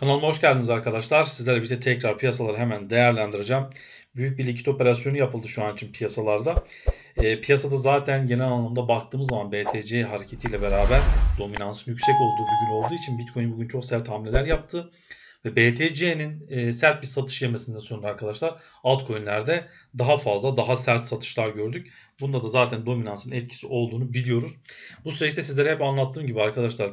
Kanalıma hoş geldiniz arkadaşlar. bir de tekrar piyasaları hemen değerlendireceğim. Büyük bir likit operasyonu yapıldı şu an için piyasalarda. E, piyasada zaten genel anlamda baktığımız zaman BTC hareketiyle beraber dominansın yüksek olduğu bir gün olduğu için Bitcoin bugün çok sert hamleler yaptı. Ve BTC'nin e, sert bir satış yemesinden sonra arkadaşlar altcoin'lerde daha fazla daha sert satışlar gördük. Bunda da zaten dominansın etkisi olduğunu biliyoruz. Bu süreçte sizlere hep anlattığım gibi arkadaşlar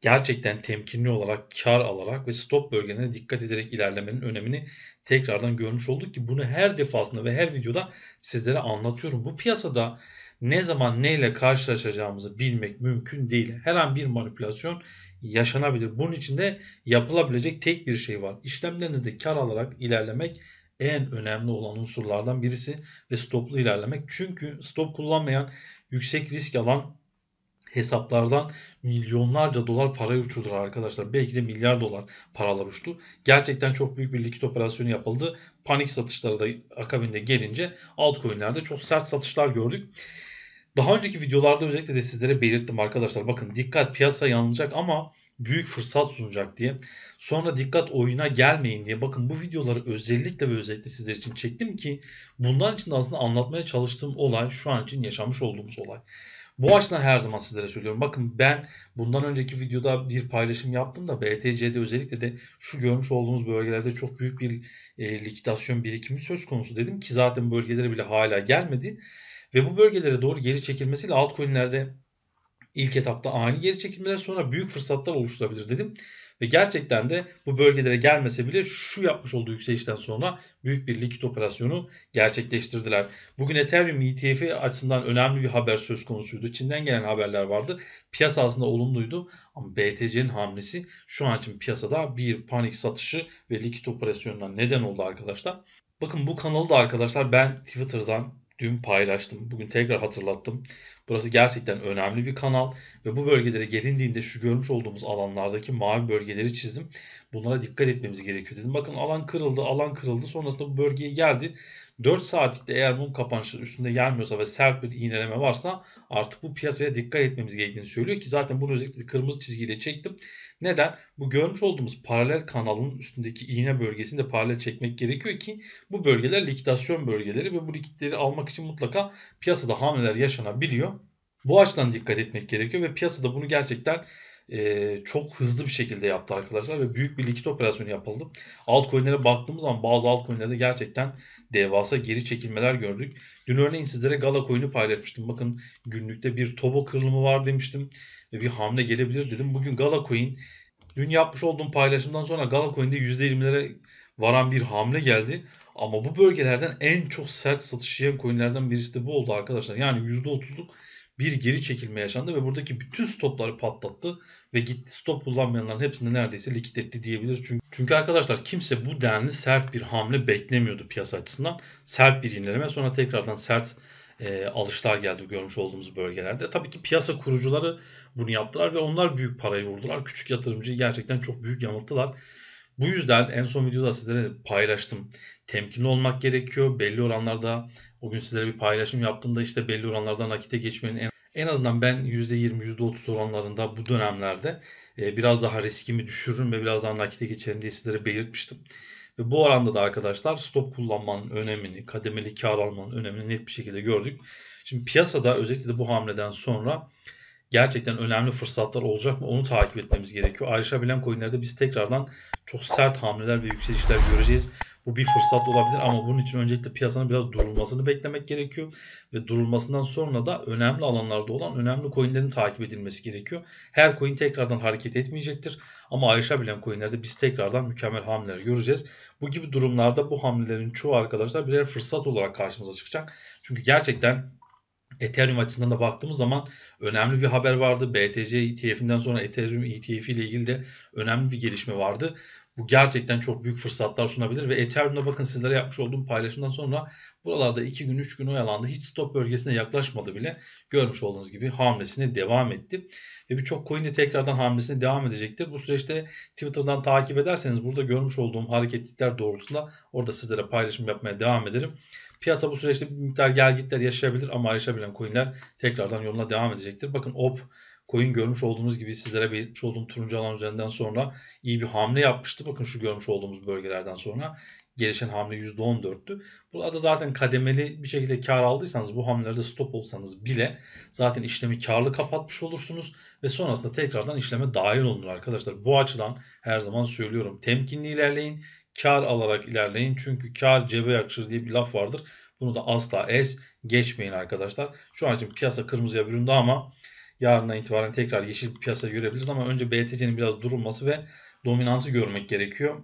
gerçekten temkinli olarak kar alarak ve stop bölgelerine dikkat ederek ilerlemenin önemini tekrardan görmüş olduk ki bunu her defasında ve her videoda sizlere anlatıyorum. Bu piyasada ne zaman neyle karşılaşacağımızı bilmek mümkün değil. Her an bir manipülasyon yaşanabilir. Bunun için de yapılabilecek tek bir şey var. İşlemlerinizde kar alarak ilerlemek en önemli olan unsurlardan birisi ve stoplu ilerlemek. Çünkü stop kullanmayan, yüksek risk alan hesaplardan milyonlarca dolar parayı uçurdular arkadaşlar. Belki de milyar dolar paralar uçtu. Gerçekten çok büyük bir likit operasyonu yapıldı. Panik satışları da akabinde gelince altcoin'lerde çok sert satışlar gördük. Daha önceki videolarda özellikle de sizlere belirttim arkadaşlar. Bakın dikkat piyasa yanılacak ama büyük fırsat sunacak diye. Sonra dikkat oyuna gelmeyin diye. Bakın bu videoları özellikle ve özellikle sizler için çektim ki bunlar için aslında anlatmaya çalıştığım olay şu an için yaşamış olduğumuz olay. Bu açıdan her zaman sizlere söylüyorum. Bakın ben bundan önceki videoda bir paylaşım yaptım da BTC'de özellikle de şu görmüş olduğunuz bölgelerde çok büyük bir e, likidasyon birikimi söz konusu dedim ki zaten bölgelere bile hala gelmedi. Ve bu bölgelere doğru geri çekilmesiyle altcoin'lerde ilk etapta ani geri çekilmeler sonra büyük fırsatlar oluşturabilir dedim. Ve gerçekten de bu bölgelere gelmese bile şu yapmış olduğu yükselişten sonra büyük bir likit operasyonu gerçekleştirdiler. Bugün Ethereum ETF'i açısından önemli bir haber söz konusuydu. Çin'den gelen haberler vardı. Piyasa aslında olumluydu ama BTC'nin hamlesi şu an için piyasada bir panik satışı ve likit operasyonuna neden oldu arkadaşlar. Bakın bu kanalı da arkadaşlar ben Twitter'dan dün paylaştım. Bugün tekrar hatırlattım. Burası gerçekten önemli bir kanal ve bu bölgelere gelindiğinde şu görmüş olduğumuz alanlardaki mavi bölgeleri çizdim. Bunlara dikkat etmemiz gerekiyor dedim. Bakın alan kırıldı, alan kırıldı. Sonrasında bu bölgeye geldi. 4 saatlikte eğer bunun kapanışı üstünde gelmiyorsa ve sert bir iğneleme varsa artık bu piyasaya dikkat etmemiz gerektiğini söylüyor ki zaten bunu özellikle kırmızı çizgiyle çektim. Neden? Bu görmüş olduğumuz paralel kanalın üstündeki iğne bölgesini de paralel çekmek gerekiyor ki bu bölgeler likidasyon bölgeleri ve bu likitleri almak için mutlaka piyasada hamleler yaşanabiliyor. Bu açıdan dikkat etmek gerekiyor ve piyasada bunu gerçekten e, çok hızlı bir şekilde yaptı arkadaşlar ve büyük bir likit operasyonu yapıldı. Altcoin'lere baktığımız zaman bazı altcoin'lerde gerçekten devasa geri çekilmeler gördük. Dün örneğin sizlere Gala coin'i paylaşmıştım. Bakın günlükte bir tobo kırılımı var demiştim ve bir hamle gelebilir dedim. Bugün Gala coin dün yapmış olduğum paylaşımdan sonra Gala coin'de %20'lere varan bir hamle geldi. Ama bu bölgelerden en çok sert satış yiyen coinlerden birisi de bu oldu arkadaşlar. Yani %30'luk bir geri çekilme yaşandı ve buradaki bütün stopları patlattı ve gitti stop kullanmayanların hepsini neredeyse likit etti diyebiliriz. Çünkü, çünkü arkadaşlar kimse bu denli sert bir hamle beklemiyordu piyasa açısından. Sert bir inleme sonra tekrardan sert e, alışlar geldi görmüş olduğumuz bölgelerde. Tabii ki piyasa kurucuları bunu yaptılar ve onlar büyük parayı vurdular. Küçük yatırımcıyı gerçekten çok büyük yanılttılar. Bu yüzden en son videoda sizlere paylaştım. Temkinli olmak gerekiyor. Belli oranlarda o gün sizlere bir paylaşım yaptığımda işte belli oranlardan nakite geçmenin en, en azından ben %20 %30 oranlarında bu dönemlerde e, biraz daha riskimi düşürürüm ve biraz daha nakite geçerim diye sizlere belirtmiştim. Ve bu oranda da arkadaşlar stop kullanmanın önemini, kademeli kar almanın önemini net bir şekilde gördük. Şimdi piyasada özellikle de bu hamleden sonra gerçekten önemli fırsatlar olacak mı onu takip etmemiz gerekiyor. Ayrışabilen coinlerde biz tekrardan çok sert hamleler ve yükselişler göreceğiz. Bu bir fırsat olabilir ama bunun için öncelikle piyasanın biraz durulmasını beklemek gerekiyor. Ve durulmasından sonra da önemli alanlarda olan önemli coinlerin takip edilmesi gerekiyor. Her coin tekrardan hareket etmeyecektir. Ama Ayşe ayrışabilen coinlerde biz tekrardan mükemmel hamleler göreceğiz. Bu gibi durumlarda bu hamlelerin çoğu arkadaşlar birer fırsat olarak karşımıza çıkacak. Çünkü gerçekten Ethereum açısından da baktığımız zaman önemli bir haber vardı. BTC ETF'inden sonra Ethereum ETF ile ilgili de önemli bir gelişme vardı. Bu gerçekten çok büyük fırsatlar sunabilir ve Ethereum'da bakın sizlere yapmış olduğum paylaşımdan sonra buralarda 2 gün 3 gün oyalandı. Hiç stop bölgesine yaklaşmadı bile. Görmüş olduğunuz gibi hamlesine devam etti. Ve birçok coin de tekrardan hamlesine devam edecektir. Bu süreçte Twitter'dan takip ederseniz burada görmüş olduğum hareketlikler doğrultusunda orada sizlere paylaşım yapmaya devam ederim. Piyasa bu süreçte bir miktar gel gitler yaşayabilir ama yaşayabilen coinler tekrardan yoluna devam edecektir. Bakın OP Koyun görmüş olduğunuz gibi sizlere belirtmiş olduğum turuncu alan üzerinden sonra iyi bir hamle yapmıştı. Bakın şu görmüş olduğumuz bölgelerden sonra gelişen hamle %14'tü. Burada zaten kademeli bir şekilde kar aldıysanız bu hamlelerde stop olsanız bile zaten işlemi karlı kapatmış olursunuz ve sonrasında tekrardan işleme dahil olunur arkadaşlar. Bu açıdan her zaman söylüyorum temkinli ilerleyin, kar alarak ilerleyin. Çünkü kar cebe yakışır diye bir laf vardır. Bunu da asla es geçmeyin arkadaşlar. Şu an için piyasa kırmızıya büründü ama yarından itibaren tekrar yeşil bir piyasa görebiliriz ama önce BTC'nin biraz durulması ve dominansı görmek gerekiyor.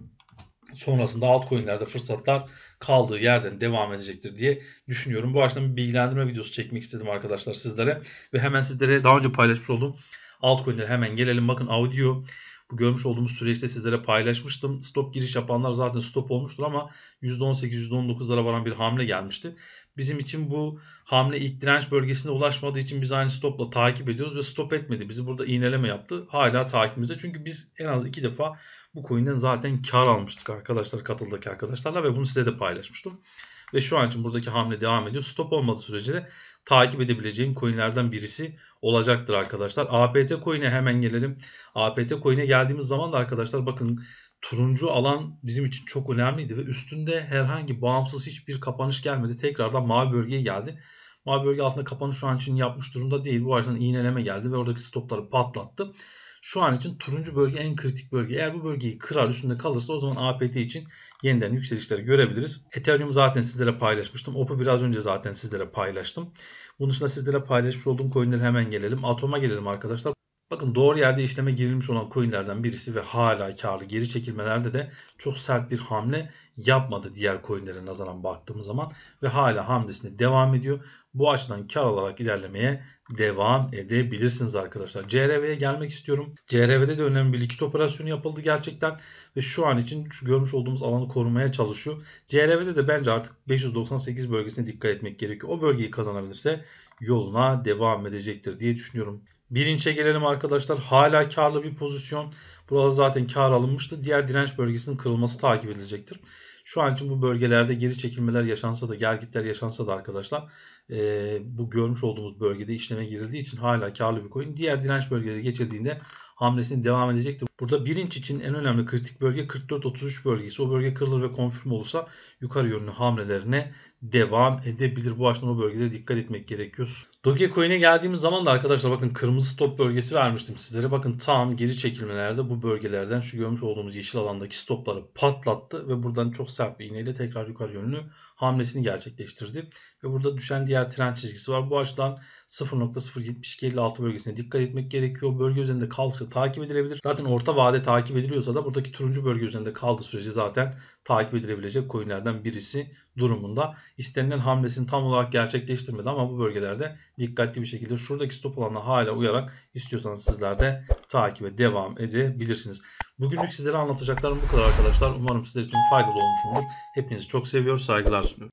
Sonrasında altcoin'lerde fırsatlar kaldığı yerden devam edecektir diye düşünüyorum. Bu açıdan bir bilgilendirme videosu çekmek istedim arkadaşlar sizlere ve hemen sizlere daha önce paylaşmış olduğum altcoin'lere hemen gelelim. Bakın Audio bu görmüş olduğumuz süreçte sizlere paylaşmıştım. Stop giriş yapanlar zaten stop olmuştur ama %18-%19'lara varan bir hamle gelmişti. Bizim için bu hamle ilk direnç bölgesine ulaşmadığı için biz aynı stopla takip ediyoruz ve stop etmedi. Bizi burada iğneleme yaptı. Hala takipimizde. Çünkü biz en az iki defa bu coin'den zaten kar almıştık arkadaşlar katıldaki arkadaşlarla ve bunu size de paylaşmıştım. Ve şu an için buradaki hamle devam ediyor. Stop olmadığı sürece de takip edebileceğim coinlerden birisi olacaktır arkadaşlar. APT coin'e hemen gelelim. APT coin'e geldiğimiz zaman da arkadaşlar bakın turuncu alan bizim için çok önemliydi ve üstünde herhangi bağımsız hiçbir kapanış gelmedi. Tekrardan mavi bölgeye geldi. Mavi bölge altında kapanış şu an için yapmış durumda değil. Bu açıdan iğneleme geldi ve oradaki stopları patlattı. Şu an için turuncu bölge en kritik bölge. Eğer bu bölgeyi kırar üstünde kalırsa o zaman APT için yeniden yükselişleri görebiliriz. Ethereum zaten sizlere paylaşmıştım. OP'u biraz önce zaten sizlere paylaştım. Bunun dışında sizlere paylaşmış olduğum coinleri hemen gelelim. Atom'a gelelim arkadaşlar. Bakın doğru yerde işleme girilmiş olan coinlerden birisi ve hala karlı geri çekilmelerde de çok sert bir hamle yapmadı diğer coinlere nazaran baktığımız zaman ve hala hamlesine devam ediyor. Bu açıdan kar olarak ilerlemeye devam edebilirsiniz arkadaşlar. CRV'ye gelmek istiyorum. CRV'de de önemli bir likit operasyonu yapıldı gerçekten ve şu an için şu görmüş olduğumuz alanı korumaya çalışıyor. CRV'de de bence artık 598 bölgesine dikkat etmek gerekiyor. O bölgeyi kazanabilirse yoluna devam edecektir diye düşünüyorum. Birinçe gelelim arkadaşlar. Hala karlı bir pozisyon. Burada zaten kar alınmıştı. Diğer direnç bölgesinin kırılması takip edilecektir. Şu an için bu bölgelerde geri çekilmeler yaşansa da gergitler yaşansa da arkadaşlar e, bu görmüş olduğumuz bölgede işleme girildiği için hala karlı bir coin. Diğer direnç bölgeleri geçildiğinde hamlesini devam edecektir. Burada bilinç için en önemli kritik bölge 44-33 bölgesi. O bölge kırılır ve konfirm olursa yukarı yönlü hamlelerine devam edebilir. Bu açıdan o bölgede dikkat etmek gerekiyor. Dogecoin'e geldiğimiz zaman da arkadaşlar bakın kırmızı stop bölgesi vermiştim sizlere. Bakın tam geri çekilmelerde bu bölgelerden şu görmüş olduğumuz yeşil alandaki stopları patlattı ve buradan çok sert bir iğneyle tekrar yukarı yönlü hamlesini gerçekleştirdi. Ve burada düşen diğer trend çizgisi var. Bu açıdan 0.07256 bölgesine dikkat etmek gerekiyor. Bölge üzerinde kalça takip edilebilir. Zaten orta orta vade takip ediliyorsa da buradaki turuncu bölge üzerinde kaldığı sürece zaten takip edilebilecek coinlerden birisi durumunda. İstenilen hamlesini tam olarak gerçekleştirmedi ama bu bölgelerde dikkatli bir şekilde şuradaki stop alanına hala uyarak istiyorsanız sizler de takibe devam edebilirsiniz. Bugünlük sizlere anlatacaklarım bu kadar arkadaşlar. Umarım sizler için faydalı olmuşumdur. Hepinizi çok seviyor, saygılar sunuyorum.